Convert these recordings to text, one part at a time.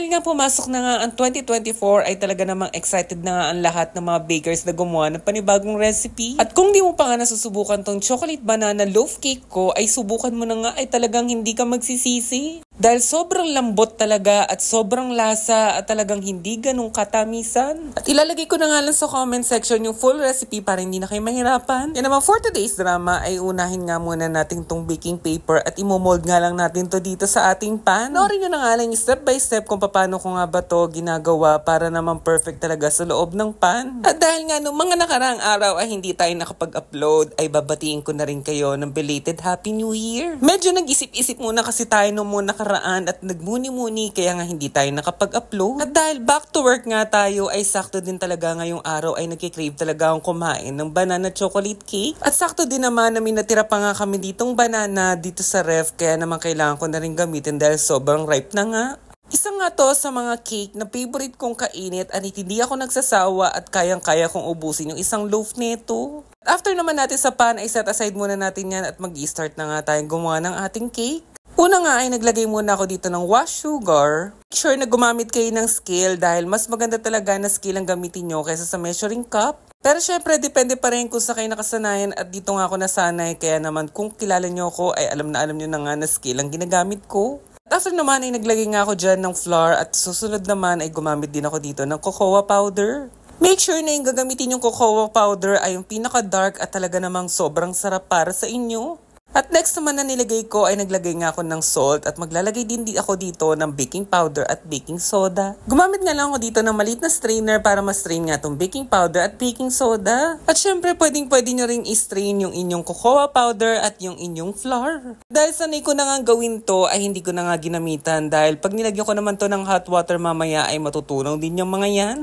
dahil nga pumasok na nga ang 2024 ay talaga namang excited na nga ang lahat ng mga bakers na gumawa ng panibagong recipe. At kung di mo pa nga nasusubukan tong chocolate banana loaf cake ko ay subukan mo na nga ay talagang hindi ka magsisisi. Dahil sobrang lambot talaga at sobrang lasa at talagang hindi ganun katamisan. At ilalagay ko na nga lang sa comment section yung full recipe para hindi na kayo mahirapan. Yan naman for today's drama ay unahin nga muna natin tong baking paper at imomold nga lang natin to dito sa ating pan. Noorin nyo na nga lang yung step by step kung paano ko nga ba to ginagawa para naman perfect talaga sa loob ng pan. At dahil nga nung mga nakaraang araw ay hindi tayo nakapag-upload ay babatiin ko na rin kayo ng belated Happy New Year. Medyo nag-isip-isip muna kasi tayo nung muna nakaraan at nagmuni-muni kaya nga hindi tayo nakapag-upload. At dahil back to work nga tayo ay sakto din talaga ngayong araw ay nagkikrave talaga akong kumain ng banana chocolate cake. At sakto din naman na may natira pa nga kami ditong banana dito sa ref kaya naman kailangan ko na rin gamitin dahil sobrang ripe na nga. Isa nga to sa mga cake na favorite kong kainit at hindi ako nagsasawa at kayang-kaya kong ubusin yung isang loaf nito. After naman natin sa pan ay set aside muna natin yan at mag-start na nga tayong gumawa ng ating cake. Una nga ay naglagay muna ako dito ng wash sugar. sure na gumamit kayo ng scale dahil mas maganda talaga na scale ang gamitin nyo kaysa sa measuring cup. Pero syempre, depende pa rin kung sa kayo nakasanayan at dito nga ako nasanay. Kaya naman kung kilala nyo ako ay alam na alam nyo na nga na scale ang ginagamit ko. At after naman ay naglagay nga ako dyan ng flour at susunod naman ay gumamit din ako dito ng cocoa powder. Make sure na yung gagamitin yung cocoa powder ay yung pinaka-dark at talaga namang sobrang sarap para sa inyo. At next naman na nilagay ko ay naglagay nga ako ng salt at maglalagay din ako dito ng baking powder at baking soda. Gumamit nga lang ako dito ng malit na strainer para ma-strain nga itong baking powder at baking soda. At syempre pwedeng pwede nyo rin i-strain yung inyong cocoa powder at yung inyong flour. Dahil sanay ko na nga gawin to ay hindi ko na nga ginamitan dahil pag nilagyan ko naman to ng hot water mamaya ay matutunaw din yung mga yan.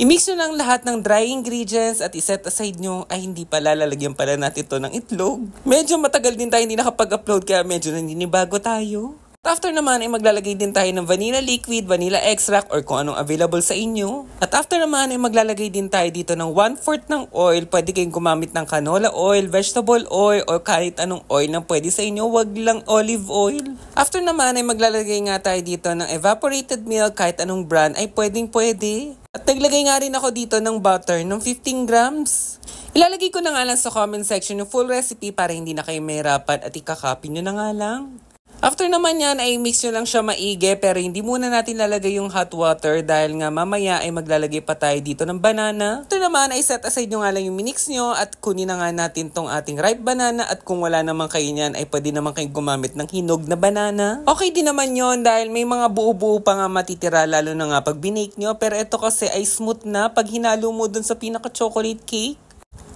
I-mix nyo ng lahat ng dry ingredients at iset aside nyo. Ay, hindi pala. Lalagyan pala natin to ng itlog. Medyo matagal din tayo hindi nakapag-upload kaya medyo naninibago tayo. after naman ay maglalagay din tayo ng vanilla liquid, vanilla extract or kung anong available sa inyo. At after naman ay maglalagay din tayo dito ng 1/4 ng oil. Pwede kayong gumamit ng canola oil, vegetable oil or kahit anong oil na pwede sa inyo. Wag lang olive oil. After naman ay maglalagay nga tayo dito ng evaporated milk kahit anong brand ay pwedeng pwede. At naglagay nga rin ako dito ng butter ng 15 grams. Ilalagay ko na nga lang sa comment section yung full recipe para hindi na kayo mahirapan at ikakopy nyo na nga lang. After naman yan ay mix nyo lang siya maigi pero hindi muna natin lalagay yung hot water dahil nga mamaya ay maglalagay pa tayo dito ng banana. After naman ay set aside nyo nga lang yung minix nyo at kunin na nga natin tong ating ripe banana at kung wala naman kayo niyan ay pwede naman kayong gumamit ng hinog na banana. Okay din naman yon dahil may mga buo-buo pa nga matitira lalo na nga pag binake nyo pero ito kasi ay smooth na pag hinalo mo dun sa pinaka chocolate cake.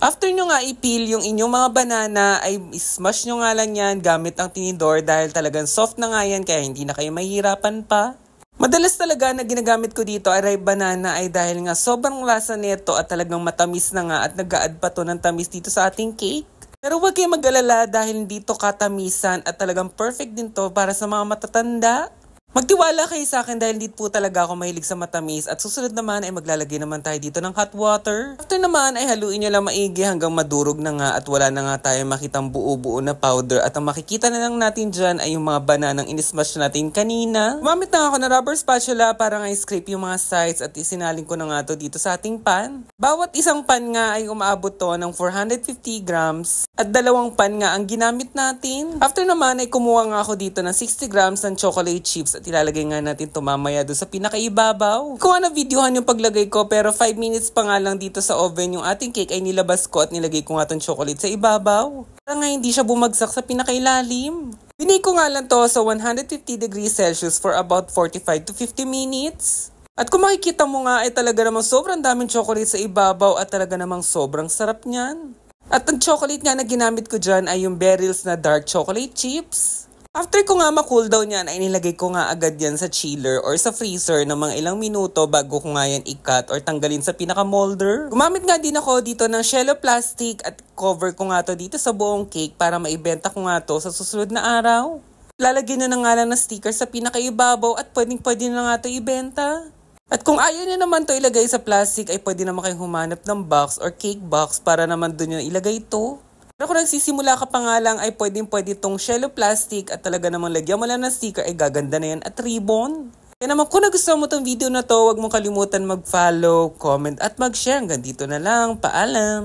After nyo nga i yung inyong mga banana, ay smash nyo nga lang yan gamit ang tinidor dahil talagang soft na nga yan kaya hindi na kayo mahirapan pa. Madalas talaga na ginagamit ko dito ay ripe banana ay dahil nga sobrang lasa nito at talagang matamis na nga at nag-add pa to ng tamis dito sa ating cake. Pero huwag kayong mag-alala dahil dito katamisan at talagang perfect din to para sa mga matatanda. Magtiwala kayo sa akin dahil dito po talaga ako mahilig sa matamis at susunod naman ay maglalagay naman tayo dito ng hot water. After naman ay haluin nyo lang maigi hanggang madurog na nga at wala na nga tayo makitang buo-buo na powder at ang makikita na lang natin dyan ay yung mga bananang inismash natin kanina. Gumamit na ako ng rubber spatula para nga scrape yung mga sides at isinaling ko na nga to dito sa ating pan. Bawat isang pan nga ay umaabot to ng 450 grams at dalawang pan nga ang ginamit natin. After naman ay kumuha nga ako dito ng 60 grams ng chocolate chips at ilalagay nga natin ito mamaya doon sa pinakaibabaw. Kung na videohan yung paglagay ko pero 5 minutes pa nga lang dito sa oven yung ating cake ay nilabas ko at nilagay ko nga itong chocolate sa ibabaw. Para nga hindi siya bumagsak sa pinakailalim. Binake ko nga lang to sa 150 degrees Celsius for about 45 to 50 minutes. At kung makikita mo nga ay talaga namang sobrang daming chocolate sa ibabaw at talaga namang sobrang sarap niyan. At ang chocolate nga na ginamit ko dyan ay yung Beryl's na dark chocolate chips. After ko nga ma-cool down yan, ay nilagay ko nga agad yan sa chiller or sa freezer ng mga ilang minuto bago ko nga yan i-cut or tanggalin sa pinaka-molder. Gumamit nga din ako dito ng shallow plastic at cover ko nga to dito sa buong cake para maibenta ko nga to sa susunod na araw. Lalagyan na, na nga lang ng sticker sa pinaka-ibabaw at pwedeng pwede na nga to ibenta. At kung ayaw niyo naman to ilagay sa plastic, ay pwede naman kayong humanap ng box or cake box para naman doon yung ilagay ito. Pero kung nagsisimula ka pa nga lang ay pwedeng pwede itong shallow plastic at talaga namang lagyan mo lang ng sticker ay gaganda na yan at ribbon. Kaya naman kung nagustuhan mo itong video na to, huwag mong kalimutan mag-follow, comment at mag-share. Hanggang dito na lang. Paalam!